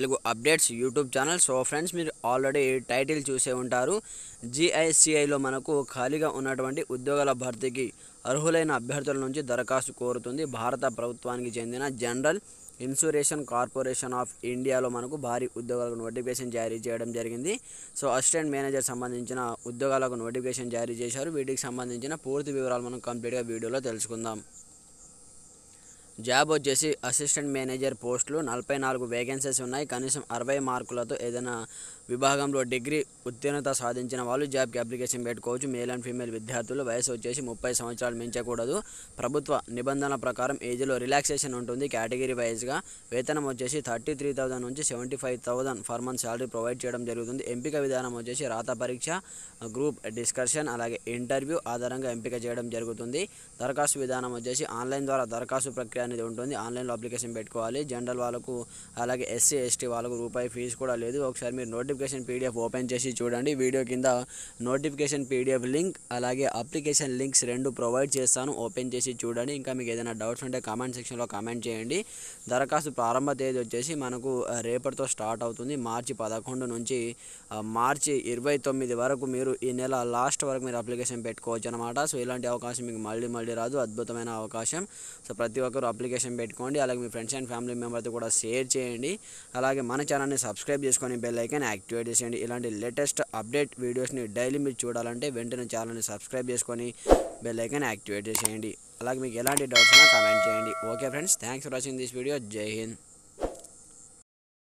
Telugu updates YouTube channel so friends మీరు already title చూసే ఉంటారు జిఐసిఐలో మనకు ఖాళీగా ఉన్నటువంటి ఉద్యోగాల భర్తీకి అర్హులైన అభ్యర్థుల నుంచి దరఖాస్తు కోరుతుంది భారత ప్రభుత్వానికి చెందిన జనరల్ ఇన్సూరేషన్ కార్పొరేషన్ ఆఫ్ ఇండియాలో మనకు భారీ ఉద్యోగాలకు నోటిఫికేషన్ జారీ చేయడం జరిగింది సో అసిస్టెంట్ మేనేజర్ సంబంధించిన ఉద్యోగాలకు నోటిఫికేషన్ జారీ చేశారు వీటికి సంబంధించిన పూర్తి వివరాలు మనం కంప్లీట్గా వీడియోలో తెలుసుకుందాం జాబ్ వచ్చేసి అసిస్టెంట్ మేనేజర్ పోస్టులు నలభై నాలుగు వేకెన్సీస్ ఉన్నాయి కనీసం అరవై మార్కులతో ఏదైనా విభాగంలో డిగ్రీ ఉత్తీర్ణత సాధించిన వాళ్ళు జాబ్కి అప్లికేషన్ పెట్టుకోవచ్చు మేల్ అండ్ ఫీమేల్ విద్యార్థులు వయసు వచ్చేసి ముప్పై సంవత్సరాలు మించకూడదు ప్రభుత్వ నిబంధనల ప్రకారం ఏజ్లో రిలాక్సేషన్ ఉంటుంది కేటగిరీ వైజ్గా వేతనం వచ్చేసి థర్టీ త్రీ థౌసండ్ నుంచి seventy five thousand for month salary provide చేయడం జరుగుతుంది ఎంపిక విధానం వచ్చేసి రాత పరీక్ష గ్రూప్ డిస్కషన్ అలాగే ఇంటర్వ్యూ ఆధారంగా ఎంపిక చేయడం జరుగుతుంది దరఖాస్తు విధానం వచ్చేసి ఆన్లైన్ ద్వారా దరఖాస్తు ప్రక్రియ అనేది ఉంటుంది ఆన్లైన్లో అప్లికేషన్ పెట్టుకోవాలి జనరల్ వాళ్ళకు అలాగే ఎస్సీ ఎస్టీ వాళ్ళకు రూపాయి ఫీజు కూడా లేదు ఒకసారి మీరు నోటిఫికేషన్ పీడిఎఫ్ ఓపెన్ చేసి చూడండి వీడియో కింద నోటిఫికేషన్ పీడిఎఫ్ లింక్ అలాగే అప్లికేషన్ లింక్స్ రెండు ప్రొవైడ్ చేస్తాను ఓపెన్ చేసి చూడండి ఇంకా మీకు ఏదైనా డౌట్స్ ఉంటే కామెంట్ సెక్షన్లో కామెంట్ చేయండి దరఖాస్తు ప్రారంభ తేదీ వచ్చేసి మనకు రేపటితో స్టార్ట్ అవుతుంది మార్చి పదకొండు నుంచి మార్చి ఇరవై తొమ్మిది వరకు మీరు ఈ నెల లాస్ట్ వరకు మీరు అప్లికేషన్ పెట్టుకోవచ్చు అనమాట సో ఇలాంటి అవకాశం మీకు మళ్ళీ మళ్ళీ రాదు అద్భుతమైన అవకాశం సో ప్రతి ఒక్కరు అప్లికేషన్ పెట్టుకోండి అలాగే మీ ఫ్రెండ్స్ అండ్ ఫ్యామిలీ మెంబర్తో కూడా షేర్ చేయండి అలాగే మన ఛానల్ని సబ్స్క్రైబ్ చేసుకొని బెల్ ఐకాన్ యాక్టివేట్ చేసేయండి ఇలాంటి లేటెస్ట్ అప్డేట్ వీడియోస్ని డైలీ మీరు చూడాలంటే వెంటనే ఛానల్ని సబ్స్క్రైబ్ చేసుకొని బెల్ ఐకాన్ యాక్టివేట్ చేసేయండి అలాగే మీకు ఎలాంటి డౌట్స్ ఉన్నా కామెంట్ చేయండి okay friends thanks for watching this video Jai Hind